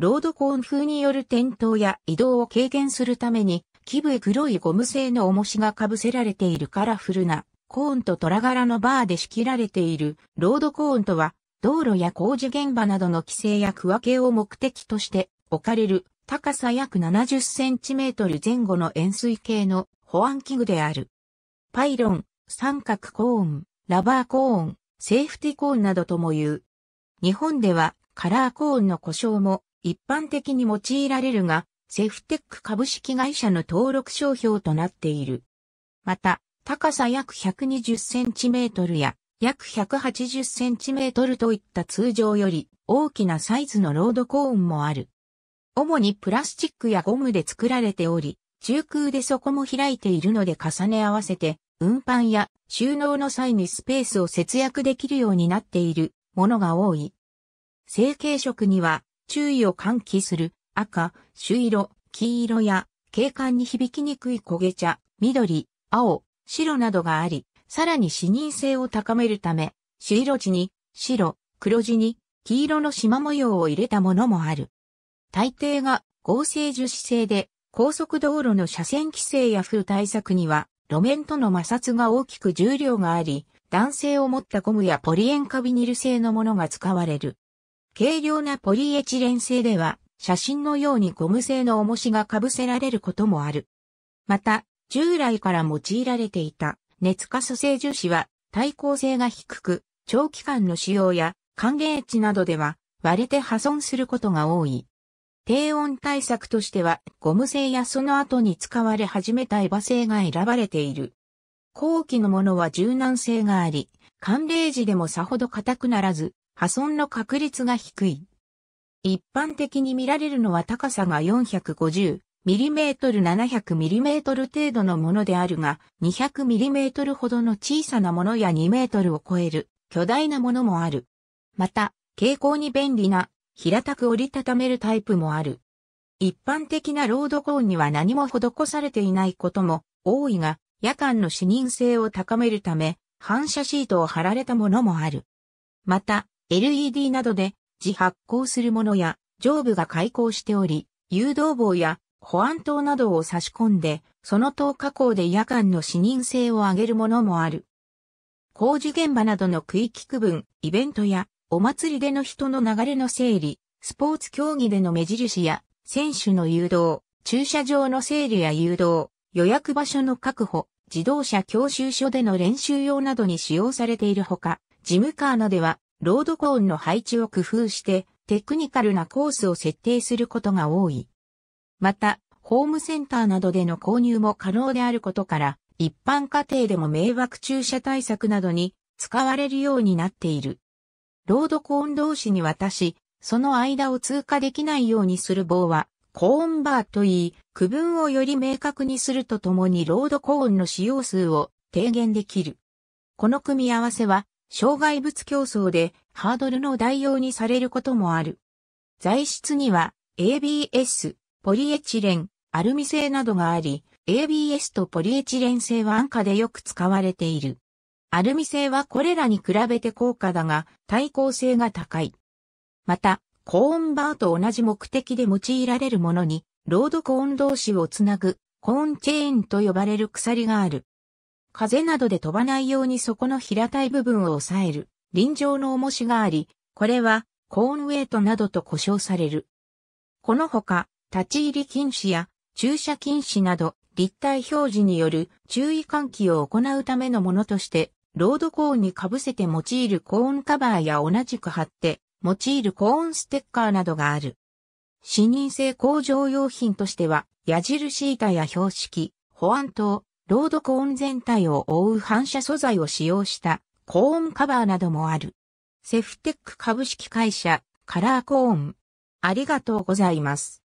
ロードコーン風による転倒や移動を軽減するために、基部へ黒いゴム製の重しが被せられているカラフルな、コーンと虎柄のバーで仕切られているロードコーンとは、道路や工事現場などの規制や区分けを目的として置かれる高さ約70センチメートル前後の円錐形の保安器具である。パイロン、三角コーン、ラバーコーン、セーフティコーンなどとも言う。日本ではカラーコーンの故障も一般的に用いられるが、セフテック株式会社の登録商標となっている。また、高さ約1 2 0トルや約1 8 0トルといった通常より大きなサイズのロードコーンもある。主にプラスチックやゴムで作られており、中空で底も開いているので重ね合わせて、運搬や収納の際にスペースを節約できるようになっているものが多い。成型色には注意を喚起する赤、朱色、黄色や景観に響きにくい焦げ茶、緑、青、白などがあり、さらに視認性を高めるため、朱色地に白、黒地に黄色の縞模様を入れたものもある。大抵が合成樹脂製で高速道路の車線規制や風対策には路面との摩擦が大きく重量があり、弾性を持ったゴムやポリ塩化ビニル製のものが使われる。軽量なポリエチレン製では、写真のようにゴム製の重しが被せられることもある。また、従来から用いられていた熱化塑性樹脂は耐候性が低く、長期間の使用や寒冷値などでは割れて破損することが多い。低温対策としてはゴム製やその後に使われ始めたエバ製が選ばれている。後期のものは柔軟性があり、寒冷時でもさほど硬くならず、破損の確率が低い。一般的に見られるのは高さが 450mm700mm 程度のものであるが、200mm ほどの小さなものや 2m を超える巨大なものもある。また、傾向に便利な平たく折りたためるタイプもある。一般的なロードコーンには何も施されていないことも多いが、夜間の視認性を高めるため、反射シートを貼られたものもある。また、LED などで自発光するものや上部が開口しており、誘導棒や保安灯などを差し込んで、その灯加工で夜間の視認性を上げるものもある。工事現場などの区域区分、イベントやお祭りでの人の流れの整理、スポーツ競技での目印や選手の誘導、駐車場の整理や誘導、予約場所の確保、自動車教習所での練習用などに使用されているほか、ジムカーなどではロードコーンの配置を工夫してテクニカルなコースを設定することが多い。また、ホームセンターなどでの購入も可能であることから、一般家庭でも迷惑駐車対策などに使われるようになっている。ロードコーン同士に渡し、その間を通過できないようにする棒は、コーンバーといい、区分をより明確にするとともにロードコーンの使用数を低減できる。この組み合わせは、障害物競争でハードルの代用にされることもある。材質には ABS、ポリエチレン、アルミ製などがあり、ABS とポリエチレン製は安価でよく使われている。アルミ製はこれらに比べて高価だが耐候性が高い。また、コーンバーと同じ目的で用いられるものに、ロードコーン同士をつなぐコーンチェーンと呼ばれる鎖がある。風などで飛ばないように底の平たい部分を抑える、臨場の重しがあり、これは、コーンウェイトなどと呼称される。このほか、立ち入り禁止や駐車禁止など、立体表示による注意喚起を行うためのものとして、ロードコーンに被せて用いるコーンカバーや同じく貼って、用いるコーンステッカーなどがある。視認性工場用品としては、矢印板や標識、保安灯、ロードコーン全体を覆う反射素材を使用したコーンカバーなどもある。セフテック株式会社カラーコーン。ありがとうございます。